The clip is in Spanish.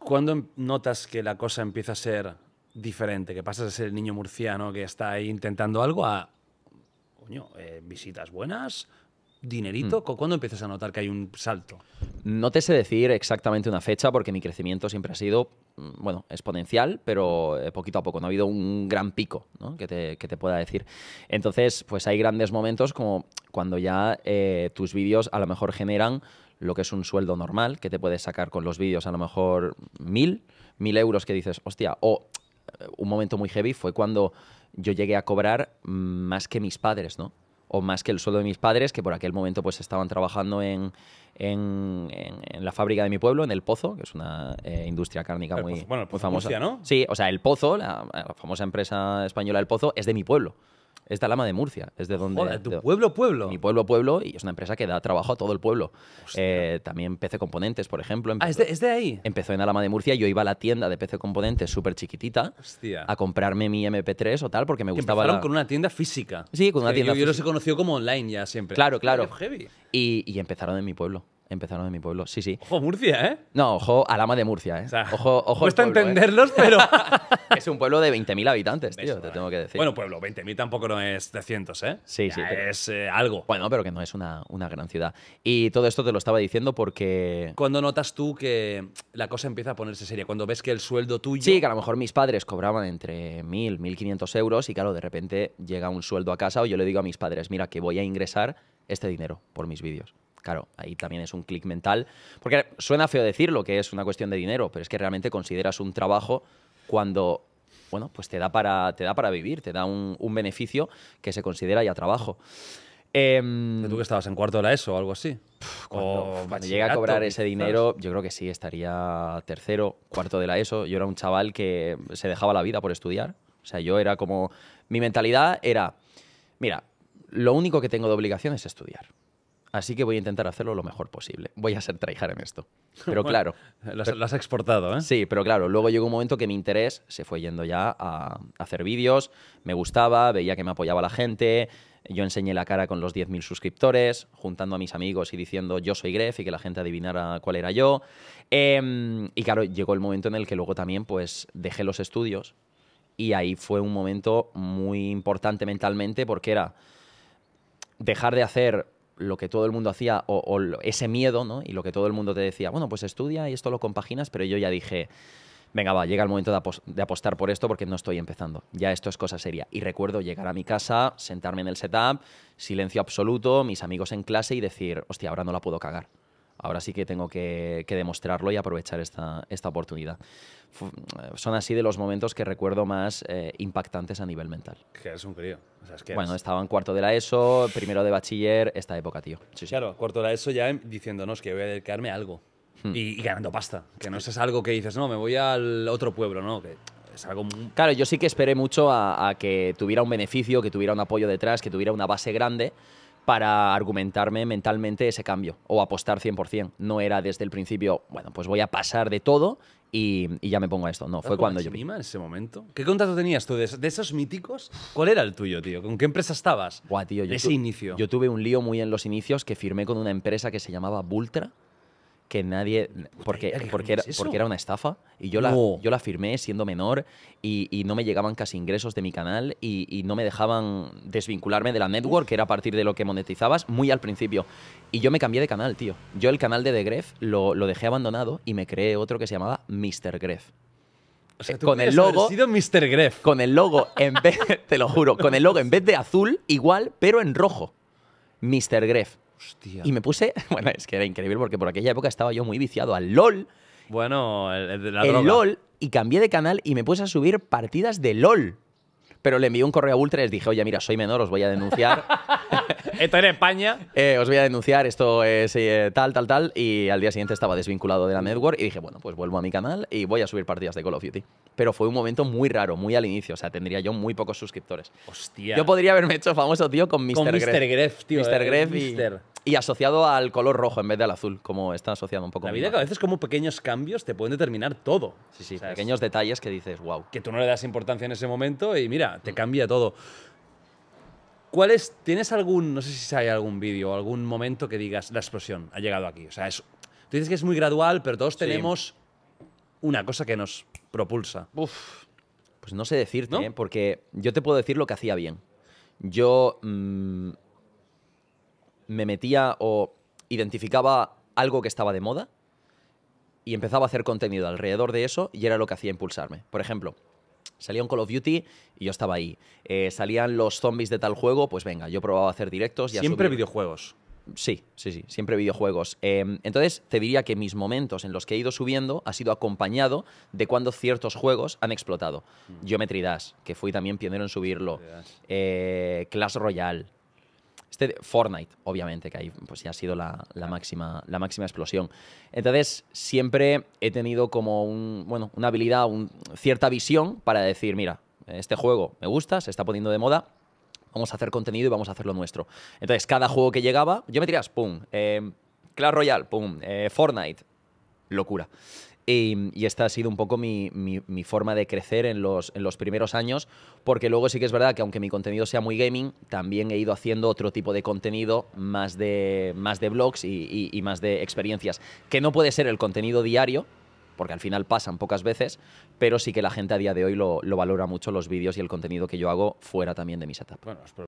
¿Cuándo em- notas que la cosa empieza a ser diferente? Que pasas a ser el niño murciano que está ahí intentando algo a. Coño, eh, visitas buenas, dinerito? Mm. ¿Cuándo empiezas a notar que hay un salto? No te sé decir exactamente una fecha porque mi crecimiento siempre ha sido, mm, bueno, exponencial, pero eh, poquito a poco. No ha habido un gran pico que, te, pueda decir. Entonces, pues hay grandes momentos como cuando ya eh, tus vídeos a lo mejor generan lo que es un sueldo normal, que te puedes sacar con los vídeos a lo mejor mil, mil euros que dices, hostia, o eh, un momento muy heavy fue cuando yo llegué a cobrar más que mis padres, ¿no? O más que el sueldo de mis padres, que por aquel momento pues estaban trabajando en, la fábrica de mi pueblo, en El Pozo, que es una eh, industria cárnica muy, bueno, el famosa. ¿no? Sí, o sea, El Pozo, la, la famosa empresa española El Pozo, es de mi pueblo. Es de de Murcia, es de donde... Joder, tu pueblo, pueblo. Mi pueblo, pueblo, y es una empresa que da trabajo a todo el pueblo. Eh, también PC Componentes, por ejemplo. Empezó, ah, ¿es de, ahí? Empezó en la Lama de Murcia, yo iba a la tienda de PC Componentes súper chiquitita a comprarme mi MP3 o tal, porque me gustaba... Empezaron con una tienda física. Sí, con una tienda yo, física. Yo los he conocido como online ya siempre. Claro, claro. y empezaron en mi pueblo. Empezaron en mi pueblo, sí, sí. Ojo Murcia, ¿eh? No, ojo Alama de Murcia, ¿eh? O ojo, ojo. Cuesta ¿eh? entenderlos, pero. es un pueblo de 20.000 habitantes, tío, te tengo que decir. Bueno, pueblo, 20.000 tampoco no es de cientos, ¿eh? Sí, sí. Es eh, algo. Bueno, pero que no es una, una gran ciudad. Y todo esto te lo estaba diciendo porque. Cuando notas tú que la cosa empieza a ponerse seria, cuando ves que el sueldo tuyo. Sí, que a lo mejor mis padres cobraban entre 1.000, 1.500 euros y claro, de repente llega un sueldo a casa o yo le digo a mis padres, mira, que voy a ingresar este dinero por mis vídeos. Claro, ahí también es un clic mental, porque suena feo decirlo que es una cuestión de dinero, pero es que realmente consideras un trabajo cuando bueno, pues te da para, te da para vivir, te da un, beneficio que se considera ya trabajo. Eh, ¿Tú que estabas en cuarto de la ESO o algo así? Cuando, cuando llegué a cobrar ese dinero, yo creo que sí, estaría tercero, cuarto de la ESO. Yo era un chaval que se dejaba la vida por estudiar. O sea, yo era como... Mi mentalidad era, mira, lo único que tengo de obligación es estudiar. Así que voy a intentar hacerlo lo mejor posible. Voy a ser traijar en esto. Pero claro. lo, has, exportado, ¿eh? Sí, pero claro, luego llegó un momento que mi interés se fue yendo ya a, hacer vídeos. Me gustaba, veía que me apoyaba la gente. Yo enseñé la cara con los 10.000 suscriptores, juntando a mis amigos y diciendo yo soy Gref y que la gente adivinara cuál era yo. Em, y claro, llegó el momento en el que luego también pues dejé los estudios y ahí fue un momento muy importante mentalmente porque era dejar de hacer lo que todo el mundo hacía o, ese miedo, ¿no? Y lo que todo el mundo te decía, bueno, pues estudia y esto lo compaginas, pero yo ya dije, venga, va, llega el momento de, apostar por esto porque no estoy empezando. Ya esto es cosa seria. Y recuerdo llegar a mi casa, sentarme en el setup, silencio absoluto, mis amigos en clase y decir, hostia, ahora no la puedo cagar ahora sí que tengo que, demostrarlo y aprovechar esta, esta oportunidad. Eh, son así de los momentos que recuerdo más eh, impactantes a nivel mental. Que eres un crío. Bueno, estaba en cuarto de la ESO, primero de bachiller, esta época, tío. Sí, claro, cuarto de la ESO ya em, diciéndonos que voy a dedicarme a algo. Hmm. Y, ganando pasta. Que no es algo que dices, no, me voy al otro pueblo, ¿no? Que es algo Claro, yo sí que esperé mucho a, a que tuviera un beneficio, que tuviera un apoyo detrás, que tuviera una base grande para argumentarme mentalmente ese cambio o apostar 100%. No era desde el principio, bueno, pues voy a pasar de todo y, ya me pongo a esto. No, fue cuando yo... en ese momento? ¿Qué contrato tenías tú de, esos míticos? ¿Cuál era el tuyo, tío? ¿Con qué empresa estabas? Guau, tío, yo ese inicio. Yo tuve un lío muy en los inicios que firmé con una empresa que se llamaba Bultra que nadie. Porque, porque, era, una estafa. Y yo, la, yo la firmé siendo menor y, no me llegaban casi ingresos de mi canal y, no me dejaban desvincularme de la network, que era a partir de lo que monetizabas, muy al principio. Y yo me cambié de canal, tío. Yo el canal de The Gref lo, dejé abandonado y me creé otro que se llamaba Mr. Gref. O sea, con el logo sido Con el logo en vez te lo juro, con el logo en vez de azul igual, pero en rojo. Mr. Gref. Hostia. Y me puse, bueno, es que era increíble porque por aquella época estaba yo muy viciado al LOL. Bueno, el, de la LOL y cambié de canal y me puse a subir partidas de LOL pero le envié un correo a Ultra y les dije, oye, mira, soy menor, os voy a denunciar. esto en España. Eh, os voy a denunciar, esto es eh, tal, tal, tal. Y al día siguiente estaba desvinculado de la network y dije, bueno, pues vuelvo a mi canal y voy a subir partidas de Call of Duty. Pero fue un momento muy raro, muy al inicio. O sea, tendría yo muy pocos suscriptores. Hostia. Yo podría haberme hecho famoso, tío, con Mr. Con Mr. tío. Mr. Eh, Gref y... asociado al color rojo en vez del azul, como está asociado un poco. La vida que a veces como pequeños cambios te pueden determinar todo. Sí, sí, pequeños detalles que dices, wow. Que tú no le das importancia en ese momento y mira, te cambia todo. ¿Cuál ¿Tienes algún, no sé si hay algún vídeo, o algún momento que digas la explosión ha llegado aquí? O sea, es, tú dices que es muy gradual, pero todos tenemos una cosa que nos propulsa. pues no sé decirte, ¿eh? porque yo te puedo decir lo que hacía bien. Yo mm, me metía o identificaba algo que estaba de moda y empezaba a hacer contenido alrededor de eso y era lo que hacía impulsarme. Por ejemplo, Salía un Call of Duty y yo estaba ahí. Eh, salían los zombies de tal juego, pues venga, yo probaba hacer directos. Ya Siempre videojuegos. Sí, sí, sí, siempre videojuegos. Em, entonces, te diría que mis momentos en los que he ido subiendo ha sido acompañado de cuando ciertos juegos han explotado. Mm. Geometry Dash, que fui también pionero en subirlo. Eh, Clash Royale. Este Fortnite, obviamente, que ahí pues ya ha sido la, máxima, la máxima explosión. Entonces, siempre he tenido como bueno, una habilidad, cierta visión para decir, mira, este juego me gusta, se está poniendo de moda, vamos a hacer contenido y vamos a hacer lo nuestro. Entonces, cada juego que llegaba, yo me tiras, pum, eh, Clash Royale, pum, eh, Fortnite, locura. Em, y, esta ha sido un poco mi, forma de crecer en los, en los, primeros años, porque luego sí que es verdad que aunque mi contenido sea muy gaming, también he ido haciendo otro tipo de contenido más de, más de blogs y, más de experiencias, que no puede ser el contenido diario, porque al final pasan pocas veces, pero sí que la gente a día de hoy lo, valora mucho los vídeos y el contenido que yo hago fuera también de mi setup.